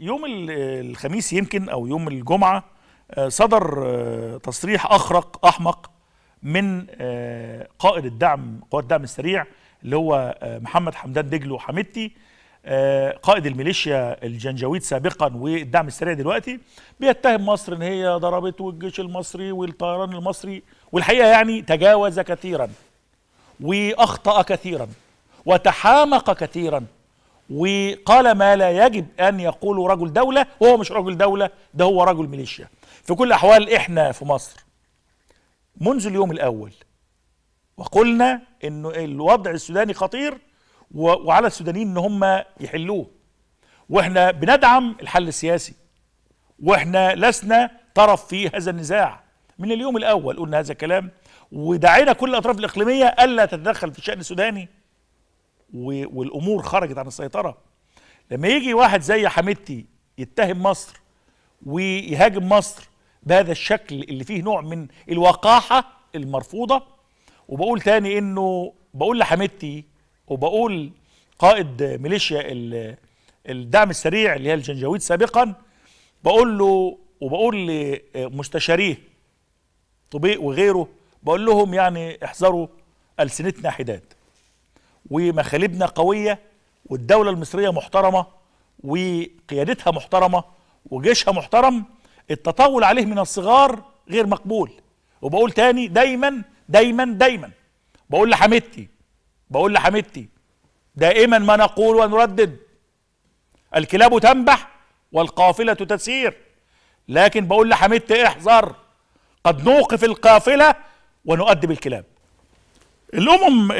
يوم الخميس يمكن او يوم الجمعه آه، صدر آه، تصريح اخرق احمق من آه، قائد الدعم قوات الدعم السريع اللي هو محمد حمدان دجلو حمدتي قائد الميليشيا الجنجويد سابقا والدعم السريع دلوقتي بيتهم مصر ان هي ضربت والجيش المصري والطيران المصري والحقيقه يعني تجاوز كثيرا واخطا كثيرا وتحامق كثيرا وقال ما لا يجب أن يقوله رجل دولة وهو مش رجل دولة ده هو رجل ميليشيا في كل الأحوال إحنا في مصر منذ اليوم الأول وقلنا أن الوضع السوداني خطير وعلى السودانيين أن هم يحلوه وإحنا بندعم الحل السياسي وإحنا لسنا طرف في هذا النزاع من اليوم الأول قلنا هذا الكلام ودعينا كل الأطراف الإقليمية ألا تتدخل في الشأن السوداني والامور خرجت عن السيطره لما يجي واحد زي حميدتي يتهم مصر ويهاجم مصر بهذا الشكل اللي فيه نوع من الوقاحه المرفوضه وبقول تاني انه بقول لحميدتي وبقول قائد ميليشيا الدعم السريع اللي هي الجنجاويد سابقا بقول له وبقول لمستشاريه طبيق وغيره بقول لهم يعني احذروا السنتنا حداد ومخالبنا قوية والدولة المصرية محترمة وقيادتها محترمة وجيشها محترم التطاول عليه من الصغار غير مقبول وبقول تاني دايما دايما دايما بقول لحميدتي بقول لحميدتي دائما ما نقول ونردد الكلاب تنبح والقافلة تسير لكن بقول لحميدتي احذر قد نوقف القافلة ونؤدب الكلاب الأمم